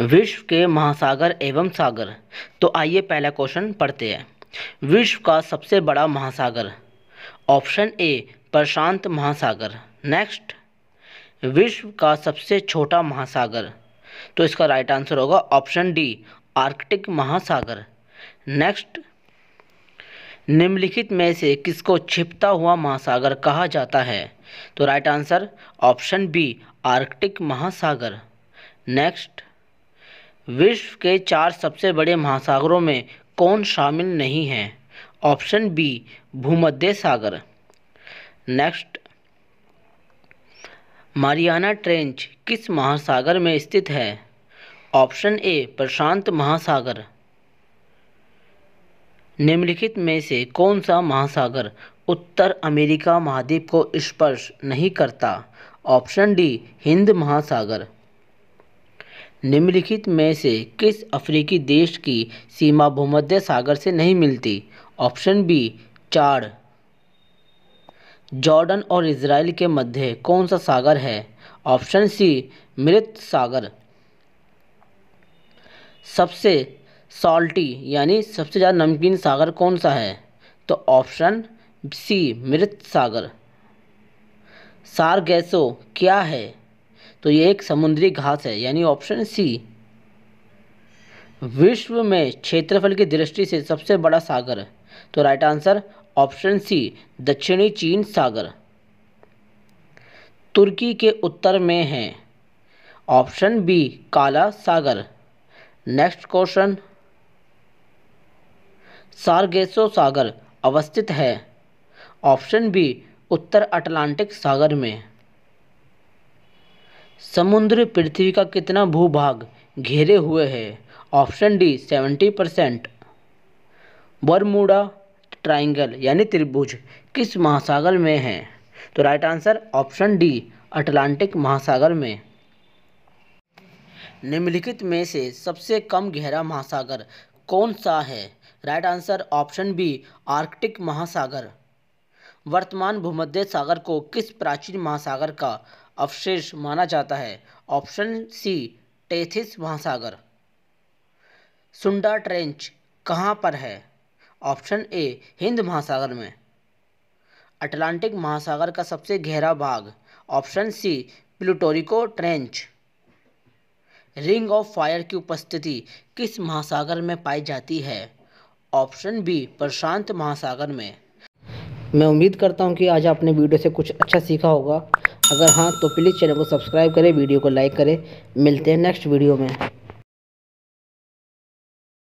विश्व के महासागर एवं सागर तो आइए पहला क्वेश्चन पढ़ते हैं विश्व का सबसे बड़ा महासागर ऑप्शन ए प्रशांत महासागर नेक्स्ट विश्व का सबसे छोटा महासागर तो इसका राइट आंसर होगा ऑप्शन डी आर्कटिक महासागर नेक्स्ट निम्नलिखित में से किसको छिपता हुआ महासागर कहा जाता है तो right answer option B Arctic महासागर नेक्स्ट विश्व के चार सबसे बड़े महासागरों में कौन शामिल नहीं है ऑप्शन बी भूमध्य सागर नेक्स्ट मारियाना ट्रेंच किस महासागर में स्थित है ऑप्शन ए प्रशांत महासागर निम्नलिखित में से कौन सा महासागर उत्तर अमेरिका महाद्वीप को स्पर्श नहीं करता ऑप्शन डी हिंद महासागर निम्नलिखित में से किस अफ्रीकी देश की सीमा भूमध्य सागर से नहीं मिलती ऑप्शन बी चाड जॉर्डन और इसराइल के मध्य कौन सा सागर है ऑप्शन सी मृत सागर सबसे सॉल्टी यानी सबसे ज़्यादा नमकीन सागर कौन सा है तो ऑप्शन सी मृत सागर सार गैसो क्या है तो ये एक समुद्री घास है यानी ऑप्शन सी विश्व में क्षेत्रफल की दृष्टि से सबसे बड़ा सागर तो राइट आंसर ऑप्शन सी दक्षिणी चीन सागर तुर्की के उत्तर में है ऑप्शन बी काला सागर नेक्स्ट क्वेश्चन सारगेसो सागर अवस्थित है ऑप्शन बी उत्तर अटलांटिक सागर में समुद्र पृथ्वी का कितना भूभाग घेरे हुए है option D seventy percent Bermuda Triangle यानी त्रिभुज किस महासागर में है तो right answer option D Atlantic महासागर में निम्नलिखित में से सबसे कम गहरा महासागर कौन सा है right answer option B Arctic महासागर वर्तमान भूमध्य सागर को किस प्राचीन महासागर का अवशेष माना जाता है ऑप्शन सी टेथिस महासागर सुंडा ट्रेंच कहाँ पर है ऑप्शन ए हिंद महासागर में अटलांटिक महासागर का सबसे गहरा भाग option C Puerto Rico trench ring of fire की उपस्थिति किस महासागर में पाई जाती है ऑप्शन बी प्रशांत महासागर में मैं उम्मीद करता हूँ कि आज आपने वीडियो से कुछ अच्छा सीखा होगा अगर हाँ तो प्लीज़ चैनल को सब्सक्राइब करें वीडियो को लाइक करें मिलते हैं नेक्स्ट वीडियो में